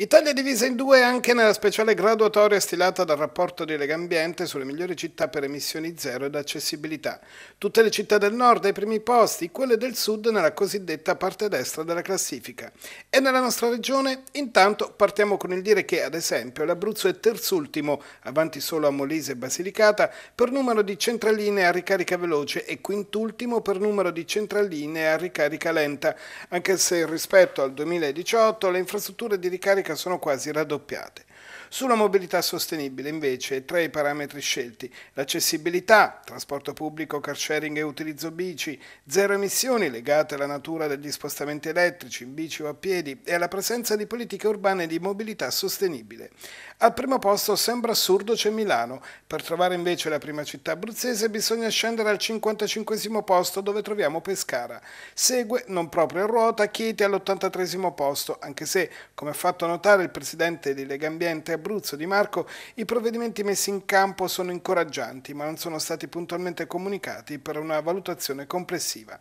Italia divisa in due anche nella speciale graduatoria stilata dal rapporto di Legambiente sulle migliori città per emissioni zero ed accessibilità. Tutte le città del nord ai primi posti, quelle del sud nella cosiddetta parte destra della classifica. E nella nostra regione, intanto, partiamo con il dire che, ad esempio, l'Abruzzo è terzultimo, avanti solo a Molise e Basilicata, per numero di centraline a ricarica veloce e quintultimo per numero di centraline a ricarica lenta, anche se rispetto al 2018 le infrastrutture di ricarica elettronica sono quasi raddoppiate. Sulla mobilità sostenibile, invece, tra i parametri scelti, l'accessibilità, trasporto pubblico, car sharing e utilizzo bici, zero emissioni legate alla natura degli spostamenti elettrici, in bici o a piedi, e alla presenza di politiche urbane di mobilità sostenibile. Al primo posto sembra assurdo c'è Milano, per trovare invece la prima città abruzzese bisogna scendere al 55 posto dove troviamo Pescara. Segue, non proprio a ruota, Chieti all'83 posto, anche se, come ha fatto notare, notare il presidente di Legambiente Abruzzo Di Marco, i provvedimenti messi in campo sono incoraggianti, ma non sono stati puntualmente comunicati per una valutazione complessiva.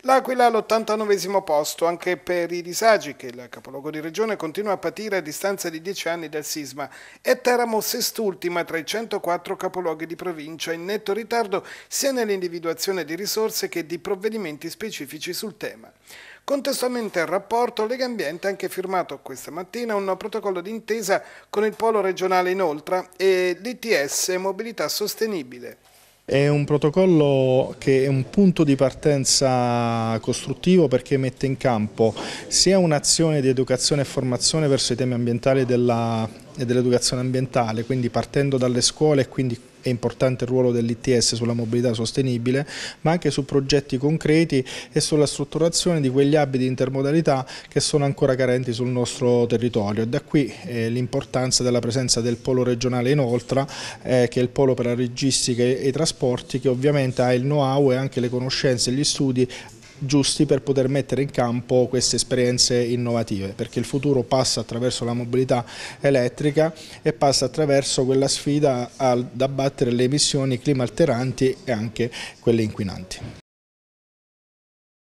L'Aquila all'89 posto anche per i disagi che il capoluogo di regione continua a patire a distanza di 10 anni dal sisma e Teramo sest'ultima tra i 104 capoluoghi di provincia in netto ritardo sia nell'individuazione di risorse che di provvedimenti specifici sul tema. Contestualmente al rapporto, Lega Ambiente ha anche firmato questa mattina un protocollo d'intesa con il Polo regionale Inoltra e l'ITS Mobilità Sostenibile. È un protocollo che è un punto di partenza costruttivo perché mette in campo sia un'azione di educazione e formazione verso i temi ambientali della e dell'educazione ambientale, quindi partendo dalle scuole e quindi è importante il ruolo dell'ITS sulla mobilità sostenibile, ma anche su progetti concreti e sulla strutturazione di quegli abiti di intermodalità che sono ancora carenti sul nostro territorio. Da qui eh, l'importanza della presenza del polo regionale inoltre, eh, che è il polo per la logistica e i trasporti, che ovviamente ha il know-how e anche le conoscenze e gli studi giusti per poter mettere in campo queste esperienze innovative, perché il futuro passa attraverso la mobilità elettrica e passa attraverso quella sfida ad abbattere le emissioni climalteranti e anche quelle inquinanti.